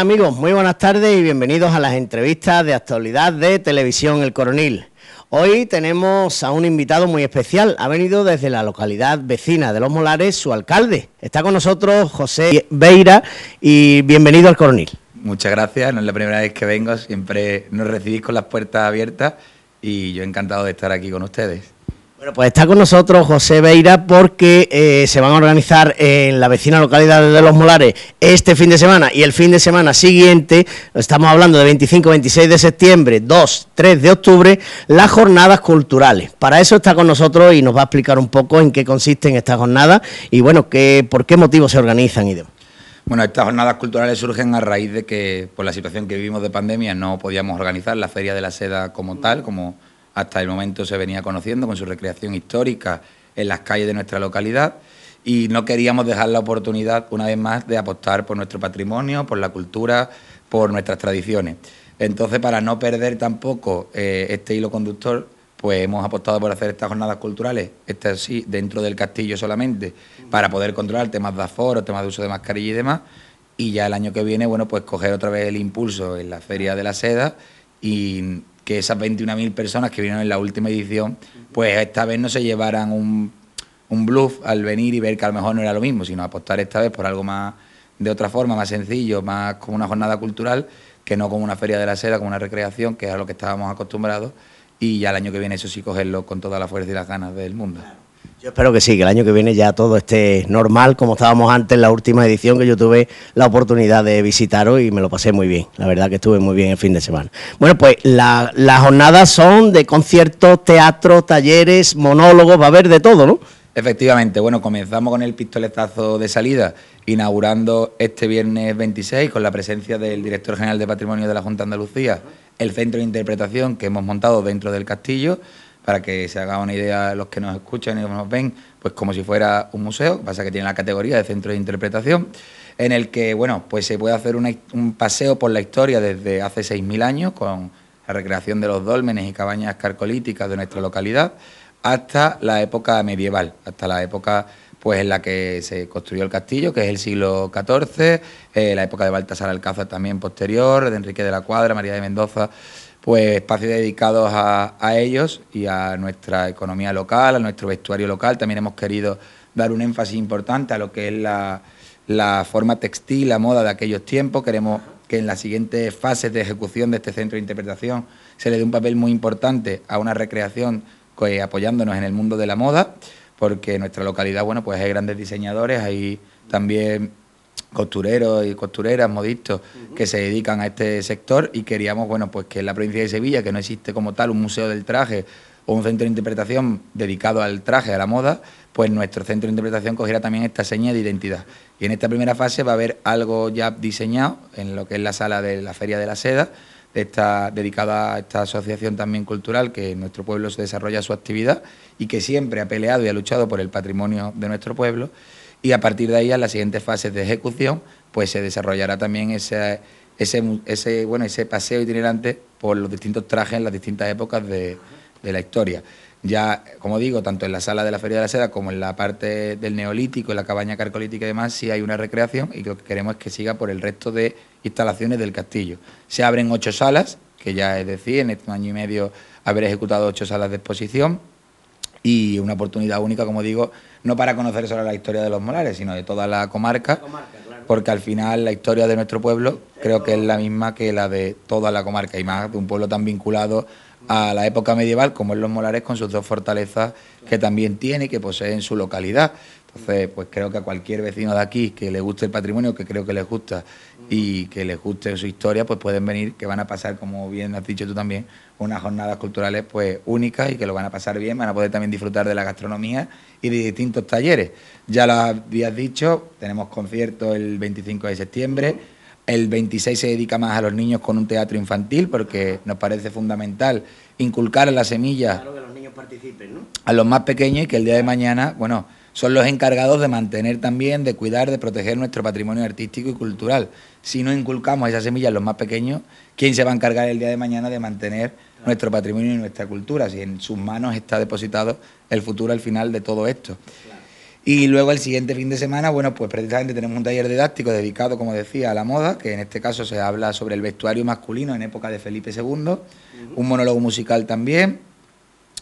amigos, muy buenas tardes y bienvenidos a las entrevistas de actualidad de Televisión El Coronil. Hoy tenemos a un invitado muy especial. Ha venido desde la localidad vecina de Los Molares, su alcalde. Está con nosotros José Beira y bienvenido al Coronil. Muchas gracias, no es la primera vez que vengo, siempre nos recibís con las puertas abiertas y yo encantado de estar aquí con ustedes. Bueno, pues está con nosotros José Beira porque eh, se van a organizar en la vecina localidad de Los Molares este fin de semana y el fin de semana siguiente, estamos hablando de 25-26 de septiembre, 2-3 de octubre, las jornadas culturales. Para eso está con nosotros y nos va a explicar un poco en qué consisten estas jornadas y bueno, qué, por qué motivos se organizan y Bueno, estas jornadas culturales surgen a raíz de que, por la situación que vivimos de pandemia, no podíamos organizar la Feria de la Seda como tal, como hasta el momento se venía conociendo con su recreación histórica en las calles de nuestra localidad y no queríamos dejar la oportunidad una vez más de apostar por nuestro patrimonio, por la cultura, por nuestras tradiciones. Entonces, para no perder tampoco eh, este hilo conductor, pues hemos apostado por hacer estas jornadas culturales, estas sí, dentro del castillo solamente, para poder controlar temas de aforo, temas de uso de mascarilla y demás. Y ya el año que viene, bueno, pues coger otra vez el impulso en la Feria de la Seda y que esas 21.000 personas que vinieron en la última edición, pues esta vez no se llevaran un, un bluff al venir y ver que a lo mejor no era lo mismo, sino apostar esta vez por algo más de otra forma, más sencillo, más como una jornada cultural, que no como una feria de la seda, como una recreación, que es a lo que estábamos acostumbrados, y ya el año que viene eso sí cogerlo con toda la fuerza y las ganas del mundo. Yo espero que sí, que el año que viene ya todo esté normal, como estábamos antes en la última edición que yo tuve la oportunidad de visitaros y me lo pasé muy bien. La verdad que estuve muy bien el fin de semana. Bueno, pues las jornadas son de conciertos, teatros, talleres, monólogos, va a haber de todo, ¿no? Efectivamente, bueno, comenzamos con el pistoletazo de salida, inaugurando este viernes 26 con la presencia del director general de Patrimonio de la Junta de Andalucía, el centro de interpretación que hemos montado dentro del castillo, para que se haga una idea los que nos escuchan y nos ven, pues como si fuera un museo, pasa que tiene la categoría de centro de interpretación, en el que, bueno, pues se puede hacer un paseo por la historia desde hace 6.000 años con la recreación de los dólmenes y cabañas carcolíticas de nuestra localidad hasta la época medieval, hasta la época pues en la que se construyó el castillo, que es el siglo XIV, eh, la época de Baltasar Alcázar también posterior, de Enrique de la Cuadra, María de Mendoza, pues espacios dedicados a, ellos y a nuestra economía local, a nuestro vestuario local. También hemos querido dar un énfasis importante a lo que es la, forma textil, la moda de aquellos tiempos. Queremos que en las siguientes fases de ejecución de este centro de interpretación se le dé un papel muy importante a una recreación pues, apoyándonos en el mundo de la moda, porque nuestra localidad, bueno, pues hay grandes diseñadores, hay también costureros y costureras, modistas, que se dedican a este sector y queríamos, bueno, pues que en la provincia de Sevilla, que no existe como tal un museo del traje o un centro de interpretación dedicado al traje, a la moda, pues nuestro centro de interpretación cogiera también esta seña de identidad. Y en esta primera fase va a haber algo ya diseñado en lo que es la sala de la Feria de la Seda, de esta, dedicada a esta asociación también cultural que en nuestro pueblo se desarrolla su actividad y que siempre ha peleado y ha luchado por el patrimonio de nuestro pueblo y a partir de ahí a las siguientes fases de ejecución pues se desarrollará también ese, ese, bueno, ese paseo itinerante por los distintos trajes en las distintas épocas de, de la historia. Ya, como digo, tanto en la sala de la Feria de la Seda como en la parte del Neolítico, en la cabaña carcolítica y demás, sí hay una recreación y lo que queremos es que siga por el resto de instalaciones del castillo. Se abren ocho salas, que ya es decir, en este año y medio haber ejecutado ocho salas de exposición, y una oportunidad única, como digo, no para conocer solo la historia de los molares, sino de toda la comarca, porque al final la historia de nuestro pueblo creo que es la misma que la de toda la comarca y más de un pueblo tan vinculado a la época medieval como es los molares con sus dos fortalezas que también tiene y que posee en su localidad. Entonces, pues creo que a cualquier vecino de aquí que le guste el patrimonio, que creo que les gusta y que les guste su historia, pues pueden venir, que van a pasar, como bien has dicho tú también, unas jornadas culturales pues únicas y que lo van a pasar bien, van a poder también disfrutar de la gastronomía y de distintos talleres. Ya lo habías dicho, tenemos concierto el 25 de septiembre, el 26 se dedica más a los niños con un teatro infantil porque nos parece fundamental inculcar en las semillas los niños a los más pequeños y que el día de mañana, bueno, son los encargados de mantener también, de cuidar, de proteger nuestro patrimonio artístico y cultural. Si no inculcamos esas semillas en los más pequeños, ¿quién se va a encargar el día de mañana de mantener nuestro patrimonio y nuestra cultura? Si en sus manos está depositado el futuro al final de todo esto. Y luego el siguiente fin de semana, bueno, pues precisamente tenemos un taller didáctico dedicado, como decía, a la moda, que en este caso se habla sobre el vestuario masculino en época de Felipe II, un monólogo musical también,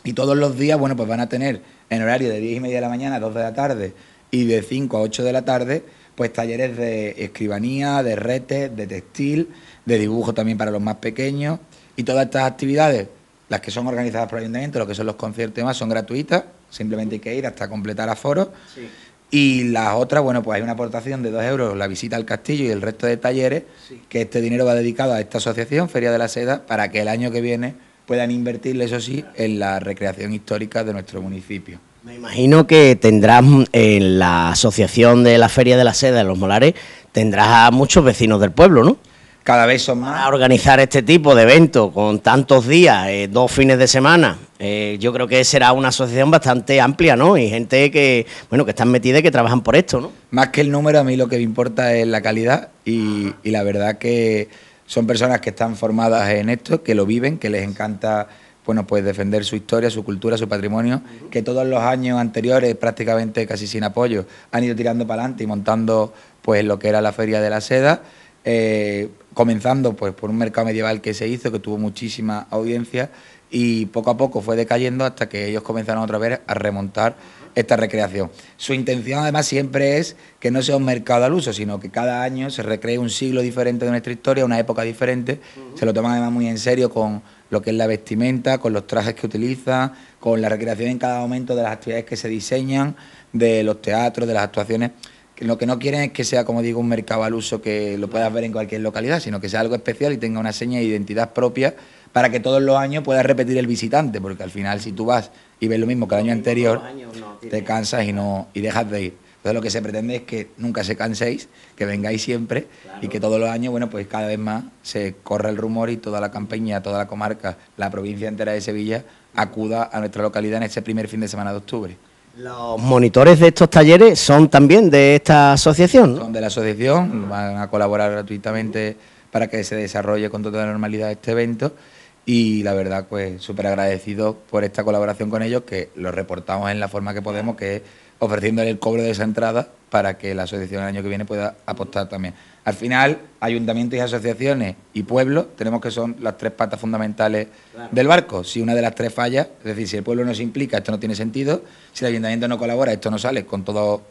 y todos los días, bueno, pues van a tener en horario de 10 y media de la mañana a 2 de la tarde y de 5 a 8 de la tarde, pues talleres de escribanía, de retes, de textil, de dibujo también para los más pequeños. Y todas estas actividades, las que son organizadas por el ayuntamiento, lo que son los conciertos y demás, son gratuitas. Simplemente hay que ir hasta completar aforos. Sí. Y las otras, bueno, pues hay una aportación de 2 euros, la visita al castillo y el resto de talleres, que este dinero va dedicado a esta asociación, Feria de la Seda, para que el año que viene puedan invertirle, eso sí, en la recreación histórica de nuestro municipio. Me imagino que tendrás mm, en la asociación de la Feria de la Seda de los Molares, tendrás a muchos vecinos del pueblo, ¿no? Cada vez son más. A organizar este tipo de eventos con tantos días, eh, dos fines de semana, eh, yo creo que será una asociación bastante amplia, ¿no? Y gente que, bueno, que están metida y que trabajan por esto, ¿no? Más que el número, a mí lo que me importa es la calidad y la verdad que son personas que están formadas en esto, que lo viven, que les encanta bueno, pues defender su historia, su cultura, su patrimonio, que todos los años anteriores, prácticamente casi sin apoyo, han ido tirando para adelante y montando pues lo que era la Feria de la Seda, eh, comenzando pues por un mercado medieval que se hizo, que tuvo muchísima audiencia y poco a poco fue decayendo hasta que ellos comenzaron otra vez a remontar esta recreación. Su intención además siempre es que no sea un mercado al uso, sino que cada año se recree un siglo diferente de nuestra historia, una época diferente, se lo toman además muy en serio con lo que es la vestimenta, con los trajes que utiliza... con la recreación en cada momento de las actividades que se diseñan, de los teatros, de las actuaciones. Lo que no quieren es que sea, como digo, un mercado al uso que lo puedas ver en cualquier localidad, sino que sea algo especial y tenga una seña de identidad propia para que todos los años pueda repetir el visitante, porque al final si tú vas y ves lo mismo que el año anterior, te cansas y, no, y dejas de ir. Entonces lo que se pretende es que nunca se canséis, que vengáis siempre y que todos los años, bueno, pues cada vez más se corra el rumor y toda la campeña, toda la comarca, la provincia entera de Sevilla acuda a nuestra localidad en este primer fin de semana de octubre. Los monitores de estos talleres son también de esta asociación. ¿no? Son de la asociación, van a colaborar gratuitamente para que se desarrolle con toda la normalidad este evento y la verdad, pues súper agradecido por esta colaboración con ellos, que lo reportamos en la forma que podemos, que es ofreciéndole el cobro de esa entrada para que la asociación el año que viene pueda apostar también. Al final, ayuntamientos y asociaciones y pueblos tenemos que son las tres patas fundamentales del barco. Si una de las tres falla, es decir, si el pueblo no se implica, esto no tiene sentido. Si el ayuntamiento no colabora, esto no sale con todo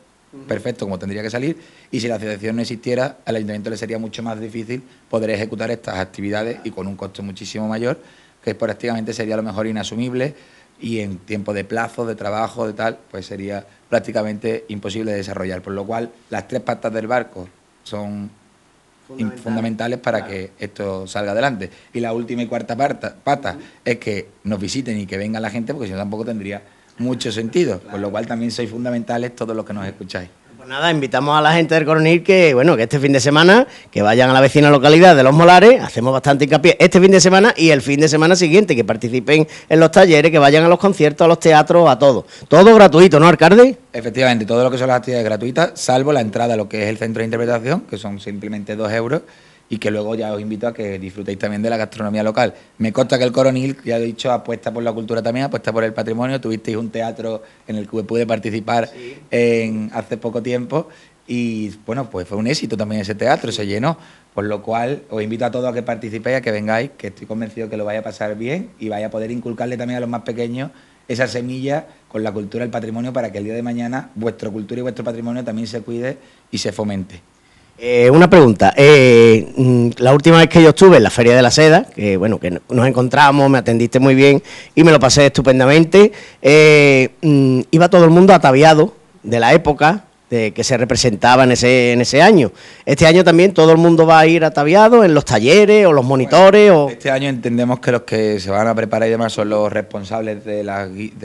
perfecto como tendría que salir y si la asociación no existiera al ayuntamiento le sería mucho más difícil poder ejecutar estas actividades y con un costo muchísimo mayor que prácticamente sería a lo mejor inasumible y en tiempo de plazo, de trabajo, de tal, pues sería prácticamente imposible de desarrollar. Por lo cual, las tres patas del barco son fundamentales, para que esto salga adelante. Y la última y cuarta pata, es que nos visiten y que venga la gente, porque si no tampoco tendría mucho sentido, por lo cual también sois fundamentales todos los que nos escucháis. Pues nada, invitamos a la gente del Coronil que, bueno, que este fin de semana, que vayan a la vecina localidad de Los Molares, hacemos bastante hincapié este fin de semana y el fin de semana siguiente, que participen en los talleres, que vayan a los conciertos, a los teatros, a todo. Todo gratuito, ¿no, alcalde? Efectivamente, todo lo que son las actividades gratuitas, salvo la entrada a lo que es el centro de interpretación, que son simplemente dos euros, y que luego ya os invito a que disfrutéis también de la gastronomía local. Me consta que el Coronil, ya lo he dicho, apuesta por la cultura también, apuesta por el patrimonio. Tuvisteis un teatro en el que pude participar hace poco tiempo y bueno, pues fue un éxito también ese teatro, se llenó. Por lo cual, os invito a todos a que participéis, a que vengáis, que estoy convencido que lo vaya a pasar bien y vaya a poder inculcarle también a los más pequeños esa semilla con la cultura, el patrimonio, para que el día de mañana vuestra cultura y vuestro patrimonio también se cuide y se fomente. Eh, una pregunta. Eh, mm, la última vez que yo estuve en la Feria de la Seda, que bueno, que nos encontramos, me atendiste muy bien y me lo pasé estupendamente. Eh, mm, iba todo el mundo ataviado de la época que se representaba en ese, en ese año. Este año también todo el mundo va a ir ataviado en los talleres o los monitores. o... Este año entendemos que los que se van a preparar y demás son los responsables de, de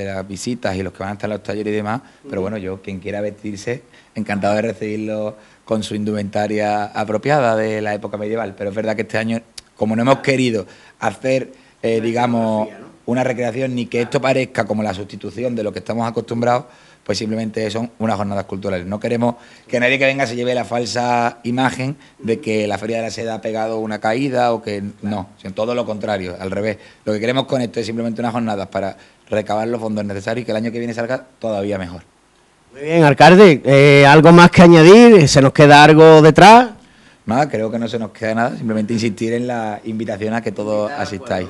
las visitas y los que van a estar en los talleres y demás. Pero bueno, yo, quien quiera vestirse, encantado de recibirlo con su indumentaria apropiada de la época medieval. Pero es verdad que este año, como no hemos querido hacer, eh, digamos, una recreación ni que esto parezca como la sustitución de lo que estamos acostumbrados, pues simplemente son unas jornadas culturales. No queremos que nadie que venga se lleve la falsa imagen de que la Feria de la Seda ha pegado una caída o que no, sino todo lo contrario, al revés. Lo que queremos con esto es simplemente unas jornadas para recabar los fondos necesarios y que el año que viene salga todavía mejor. Muy bien, alcalde, eh, ¿algo más que añadir? ¿Se nos queda algo detrás? Nada, creo que no se nos queda nada, simplemente insistir en la invitación a que todos asistáis.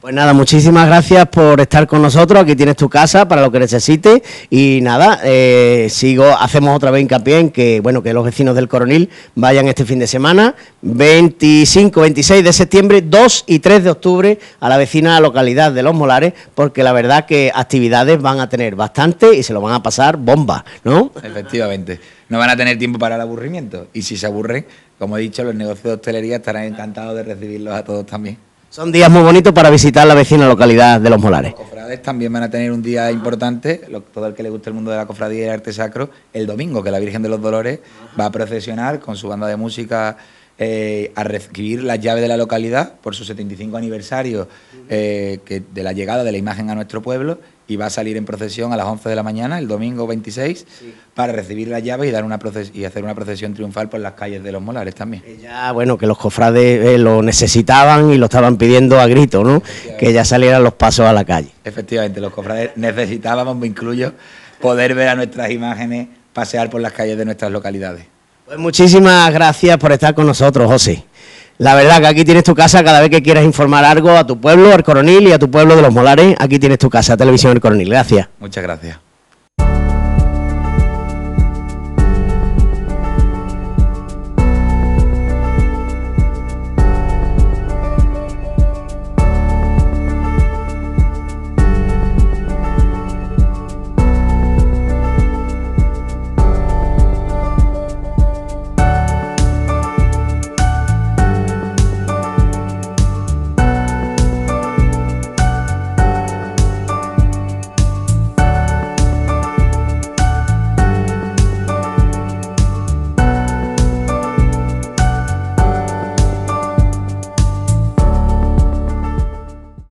Pues nada, muchísimas gracias por estar con nosotros. Aquí tienes tu casa para lo que necesites. Y nada, eh, sigo, hacemos otra vez hincapié en que, bueno, que los vecinos del Coronil vayan este fin de semana, 25, 26 de septiembre, 2 y 3 de octubre, a la vecina localidad de Los Molares, porque la verdad que actividades van a tener bastante y se lo van a pasar bomba, ¿no? Efectivamente. No van a tener tiempo para el aburrimiento. Y si se aburren, como he dicho, los negocios de hostelería estarán encantados de recibirlos a todos también. Son días muy bonitos para visitar la vecina localidad de Los Molares. Los cofrades también van a tener un día importante, todo el que le guste el mundo de la cofradía y el arte sacro, el domingo, que la Virgen de los Dolores va a procesionar con su banda de música eh, a recibir la llave de la localidad por su 75 aniversario eh, de la llegada de la imagen a nuestro pueblo y va a salir en procesión a las 11 de la mañana, el domingo 26, para recibir las llaves y, dar una y hacer una procesión triunfal por las calles de los Molares también. Eh, ya, bueno, que los cofrades eh, lo necesitaban y lo estaban pidiendo a grito, ¿no? Que ya salieran los pasos a la calle. Efectivamente, los cofrades necesitábamos, me incluyo, poder ver a nuestras imágenes pasear por las calles de nuestras localidades. Pues muchísimas gracias por estar con nosotros, José. La verdad que aquí tienes tu casa cada vez que quieras informar algo a tu pueblo, al Coronil y a tu pueblo de los Molares. Aquí tienes tu casa, Televisión El Coronil. Gracias. Muchas gracias.